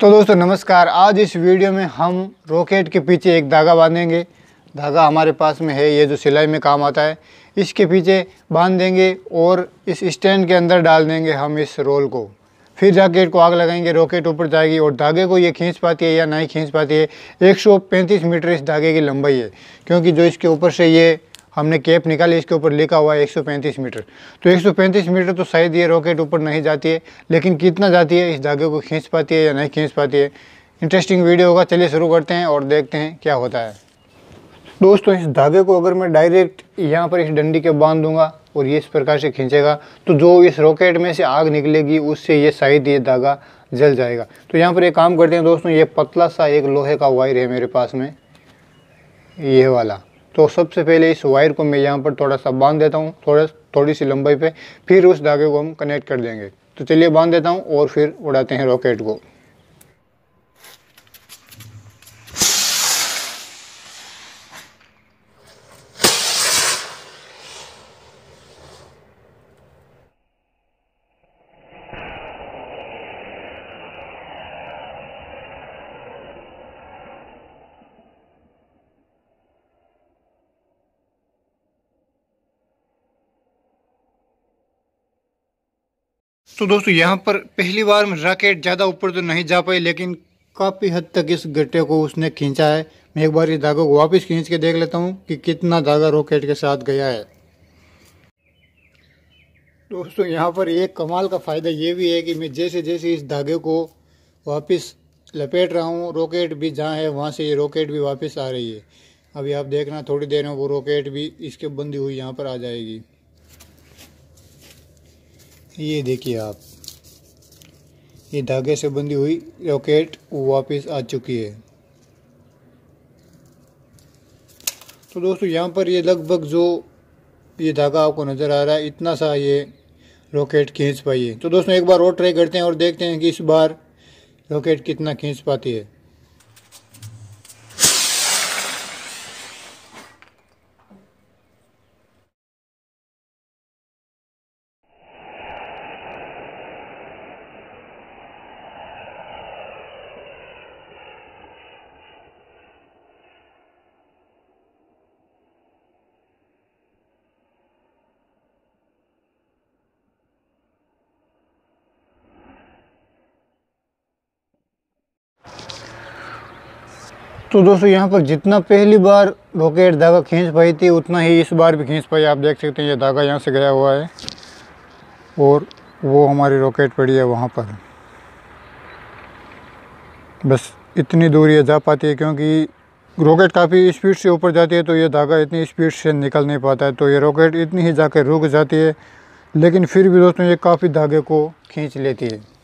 तो दोस्तों नमस्कार आज इस वीडियो में हम रॉकेट के पीछे एक धागा बांधेंगे धागा हमारे पास में है ये जो सिलाई में काम आता है इसके पीछे बांध देंगे और इस स्टैंड के अंदर डाल देंगे हम इस रोल को फिर रॉकेट को आग लगाएंगे रॉकेट ऊपर जाएगी और धागे को ये खींच पाती है या नहीं खींच पाती है 135 मीटर इस धागे की लंबाई है क्योंकि जो इसके ऊपर से ये हमने कैप निकाली इसके ऊपर लिखा हुआ है 135 मीटर तो 135 मीटर तो शायद ये रॉकेट ऊपर नहीं जाती है लेकिन कितना जाती है इस धागे को खींच पाती है या नहीं खींच पाती है इंटरेस्टिंग वीडियो होगा चलिए शुरू करते हैं और देखते हैं क्या होता है दोस्तों इस धागे को अगर मैं डायरेक्ट यहाँ पर इस डंडी के बांध दूंगा और ये इस प्रकार से खींचेगा तो जो इस रॉकेट में से आग निकलेगी उससे ये शायद ये धागा जल जाएगा तो यहाँ पर एक काम करते हैं दोस्तों ये पतला सा एक लोहे का वायर है मेरे पास में ये वाला तो सबसे पहले इस वायर को मैं यहाँ पर थोड़ा सा बांध देता हूँ थोड़ा थोड़ी सी लंबाई पे फिर उस धागे को हम कनेक्ट कर देंगे तो चलिए बांध देता हूँ और फिर उड़ाते हैं रॉकेट को तो दोस्तों यहाँ पर पहली बार में रॉकेट ज़्यादा ऊपर तो नहीं जा पाई लेकिन काफ़ी हद तक इस गट्टे को उसने खींचा है मैं एक बार इस धागे को वापस खींच के देख लेता हूँ कि कितना धागा रॉकेट के साथ गया है दोस्तों यहाँ पर एक कमाल का फ़ायदा ये भी है कि मैं जैसे जैसे इस धागे को वापस लपेट रहा हूँ रॉकेट भी जहाँ है वहाँ से ये रॉकेट भी वापस आ रही है अभी आप देखना थोड़ी देर में वो रॉकेट भी इसके बंदी हुई यहाँ पर आ जाएगी ये देखिए आप ये धागे से बंधी हुई रॉकेट वापस आ चुकी है तो दोस्तों यहाँ पर ये लगभग जो ये धागा आपको नज़र आ रहा है इतना सा ये रॉकेट खींच पाई है तो दोस्तों एक बार और ट्राई करते हैं और देखते हैं कि इस बार रॉकेट कितना खींच पाती है तो दोस्तों यहाँ पर जितना पहली बार रॉकेट धागा खींच पाई थी उतना ही इस बार भी खींच पाई आप देख सकते हैं ये धागा यहाँ से गया हुआ है और वो हमारी रॉकेट पड़ी है वहाँ पर बस इतनी दूर ये जा पाती है क्योंकि रॉकेट काफ़ी स्पीड से ऊपर जाती है तो ये धागा इतनी स्पीड से निकल नहीं पाता है तो ये रॉकेट इतनी ही जाकर रुक जाती है लेकिन फिर भी दोस्तों ये काफ़ी धागे को खींच लेती है